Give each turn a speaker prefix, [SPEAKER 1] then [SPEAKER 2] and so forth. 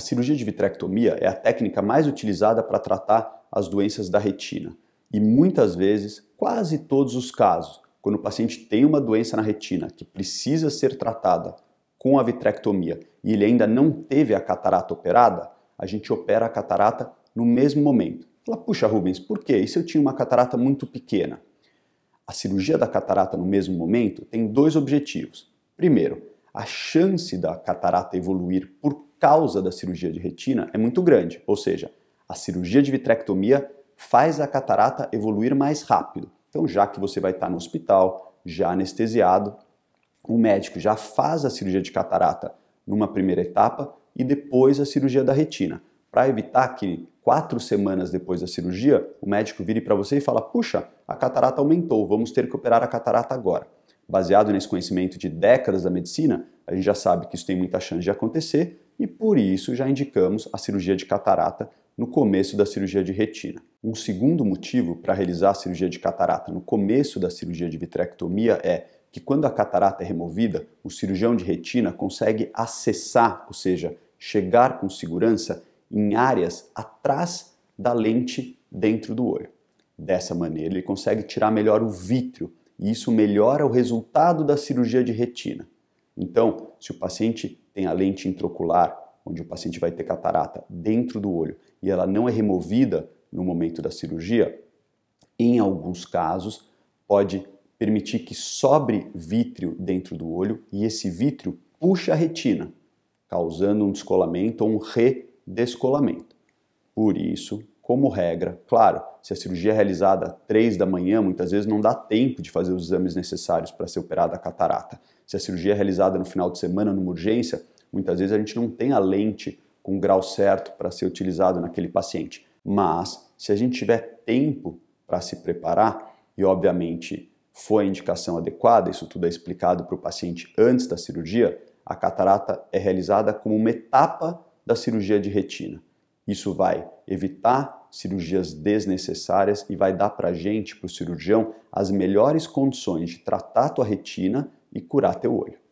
[SPEAKER 1] A cirurgia de vitrectomia é a técnica mais utilizada para tratar as doenças da retina. E muitas vezes, quase todos os casos, quando o paciente tem uma doença na retina que precisa ser tratada com a vitrectomia e ele ainda não teve a catarata operada, a gente opera a catarata no mesmo momento. Fala, puxa Rubens, por quê? E se eu tinha uma catarata muito pequena? A cirurgia da catarata no mesmo momento tem dois objetivos. Primeiro, a chance da catarata evoluir por causa da cirurgia de retina é muito grande, ou seja, a cirurgia de vitrectomia faz a catarata evoluir mais rápido. Então, já que você vai estar no hospital, já anestesiado, o médico já faz a cirurgia de catarata numa primeira etapa e depois a cirurgia da retina, para evitar que quatro semanas depois da cirurgia o médico vire para você e fala: puxa, a catarata aumentou, vamos ter que operar a catarata agora. Baseado nesse conhecimento de décadas da medicina, a gente já sabe que isso tem muita chance de acontecer e por isso já indicamos a cirurgia de catarata no começo da cirurgia de retina. Um segundo motivo para realizar a cirurgia de catarata no começo da cirurgia de vitrectomia é que quando a catarata é removida, o cirurgião de retina consegue acessar, ou seja, chegar com segurança em áreas atrás da lente dentro do olho. Dessa maneira, ele consegue tirar melhor o vítreo e isso melhora o resultado da cirurgia de retina. Então, se o paciente tem a lente intraocular, onde o paciente vai ter catarata dentro do olho e ela não é removida no momento da cirurgia, em alguns casos pode permitir que sobre vítreo dentro do olho e esse vítreo puxa a retina, causando um descolamento ou um redescolamento. Por isso, como regra, claro, se a cirurgia é realizada às 3 da manhã, muitas vezes não dá tempo de fazer os exames necessários para ser operada a catarata. Se a cirurgia é realizada no final de semana, numa urgência, muitas vezes a gente não tem a lente com o grau certo para ser utilizado naquele paciente. Mas, se a gente tiver tempo para se preparar, e obviamente foi a indicação adequada, isso tudo é explicado para o paciente antes da cirurgia, a catarata é realizada como uma etapa da cirurgia de retina. Isso vai evitar cirurgias desnecessárias e vai dar para a gente, para o cirurgião, as melhores condições de tratar tua retina e curar teu olho.